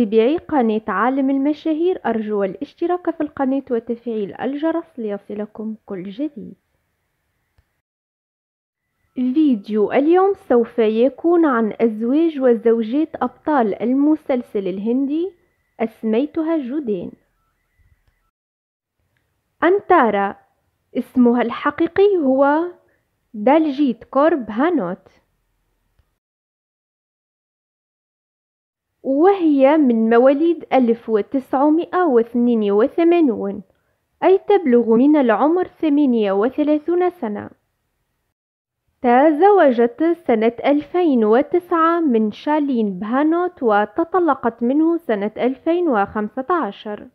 متابعي قناة عالم المشاهير أرجو الاشتراك في القناة وتفعيل الجرس ليصلكم كل جديد فيديو اليوم سوف يكون عن أزواج وزوجات أبطال المسلسل الهندي أسميتها جودين أنتارا اسمها الحقيقي هو دالجيت كورب هانوت وهي من مواليد 1982 أي تبلغ من العمر 38 سنة تزوجت سنة 2009 من شالين بهانوت وتطلقت منه سنة 2015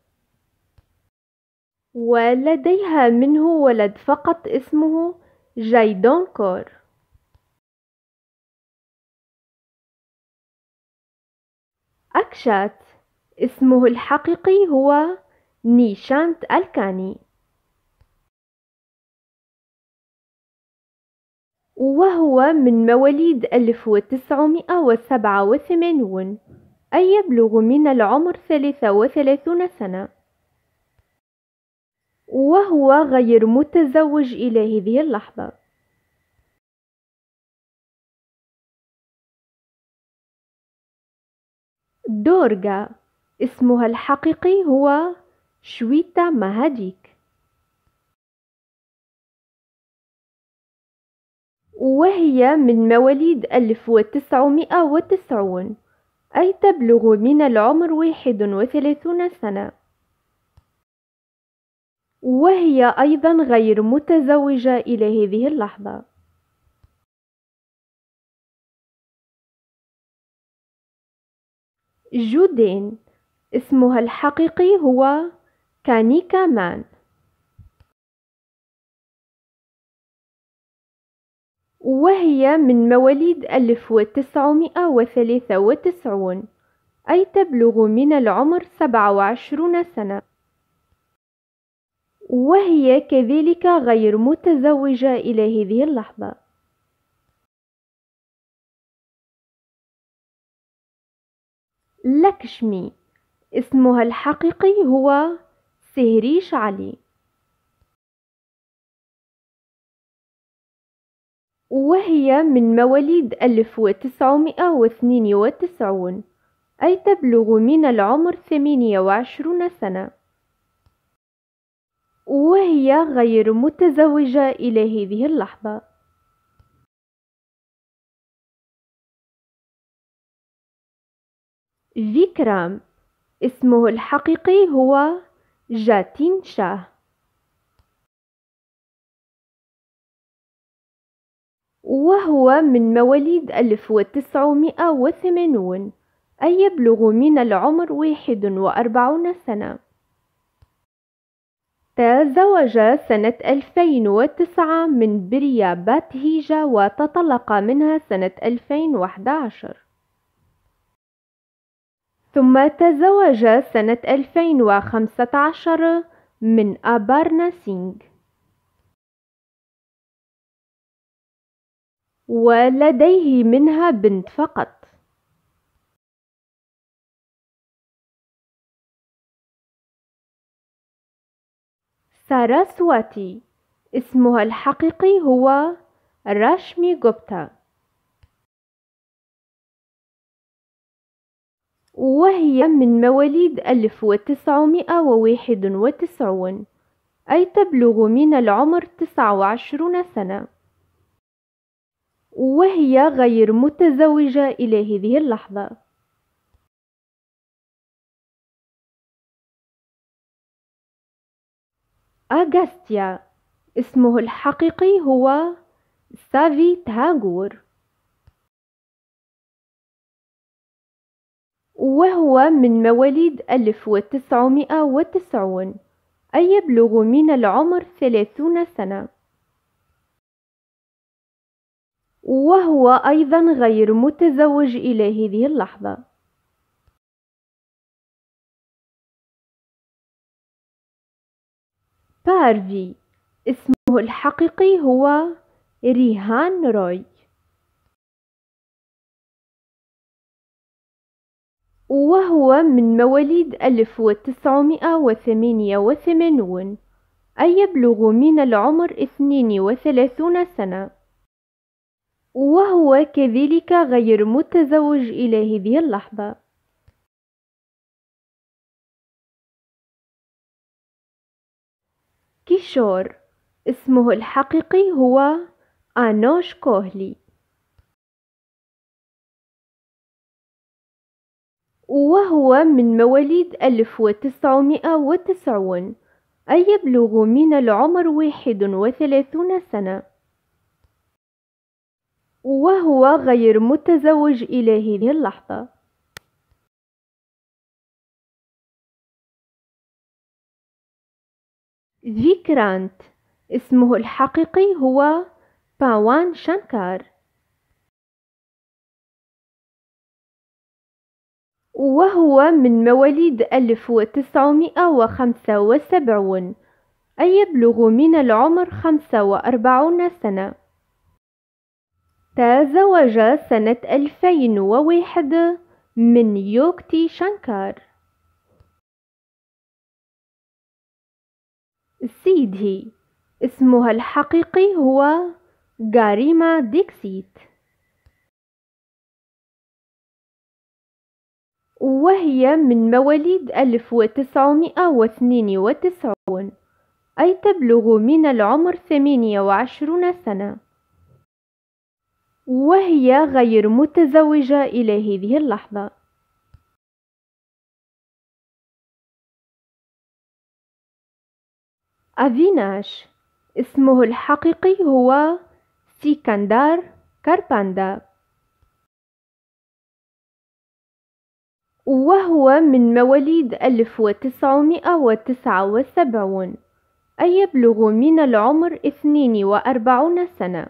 ولديها منه ولد فقط اسمه جايدونكور أكشات اسمه الحقيقي هو نيشانت الكاني وهو من مواليد 1987 أي يبلغ من العمر 33 سنة وهو غير متزوج إلى هذه اللحظة دورغا اسمها الحقيقي هو شويتا مهاديك وهي من مواليد 1990 أي تبلغ من العمر 31 سنة وهي أيضا غير متزوجة إلى هذه اللحظة جودين اسمها الحقيقي هو كانيكا مان وهي من مواليد 1993 أي تبلغ من العمر 27 سنة وهي كذلك غير متزوجة إلى هذه اللحظة لكشمي اسمها الحقيقي هو سهريش علي وهي من مواليد 1992 أي تبلغ من العمر 28 سنة وهي غير متزوجة إلى هذه اللحظة فيكرام اسمه الحقيقي هو جاتين شاه وهو من مواليد 1980 أي يبلغ من العمر 41 سنة تزوج سنة 2009 من بريا باتهيجا وتطلق منها سنة 2011 ثم تزوج سنة 2015 من أبارنا سينغ ولديه منها بنت فقط ساراسواتي اسمها الحقيقي هو راشمي غوبتا وهي من مواليد 1991 أي تبلغ من العمر 29 سنة وهي غير متزوجة إلى هذه اللحظة أغاستيا اسمه الحقيقي هو سافي تاغور وهو من مواليد 1990 أي يبلغ من العمر 30 سنة وهو أيضا غير متزوج إلى هذه اللحظة بارفي اسمه الحقيقي هو ريهان روي وهو من مواليد 1988 أي يبلغ من العمر 32 سنة وهو كذلك غير متزوج إلى هذه اللحظة كيشور اسمه الحقيقي هو آنوش كوهلي وهو من مواليد 1990 أي يبلغ من العمر 31 سنة وهو غير متزوج إلى هذه اللحظة فيكرانت اسمه الحقيقي هو باوان شانكار وهو من مواليد 1975 أي يبلغ من العمر 45 سنة تزوج سنة 2001 من يوكتي شانكار سيدي اسمها الحقيقي هو غاريما ديكسيت وهي من مواليد 1992 أي تبلغ من العمر 28 سنة وهي غير متزوجة إلى هذه اللحظة أفيناش اسمه الحقيقي هو سيكندار كارباندا وهو من مواليد 1979 أي يبلغ من العمر 42 سنة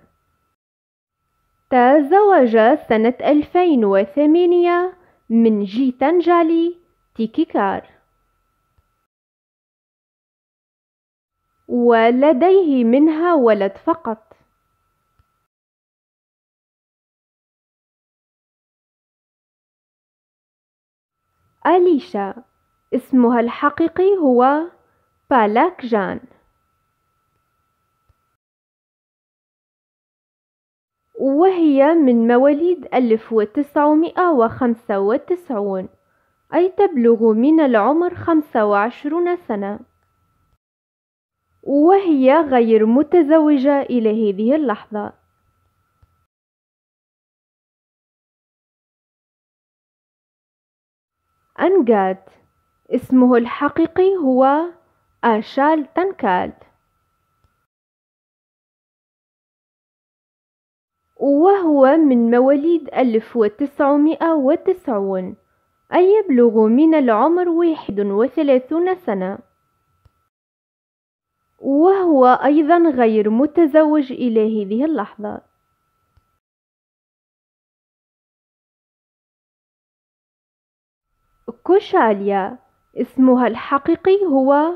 تزوج سنة 2008 من جيتانجالي تيكيكار ولديه منها ولد فقط أليشا اسمها الحقيقي هو بالاك جان وهي من مواليد 1995 أي تبلغ من العمر 25 سنة وهي غير متزوجة إلى هذه اللحظة أنجاد اسمه الحقيقي هو آشال تنكال وهو من مواليد 1990 أي يبلغ من العمر 31 سنة وهو أيضا غير متزوج إلى هذه اللحظة كوشاليا اسمها الحقيقي هو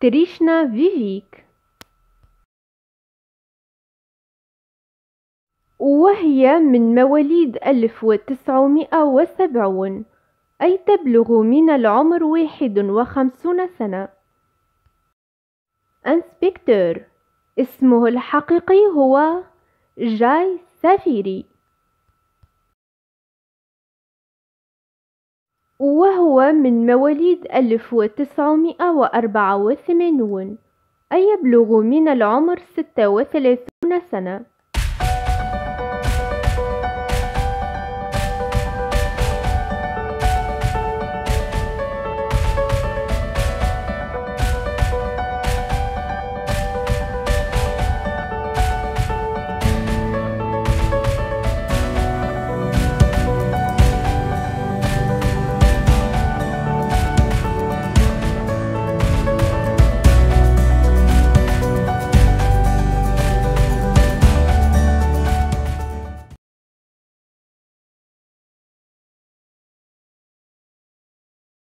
تريشنا فيفيك وهي من مواليد 1970 أي تبلغ من العمر 51 سنة انسبكتور اسمه الحقيقي هو جاي سافيري وهو من مواليد 1984 أي يبلغ من العمر 36 سنة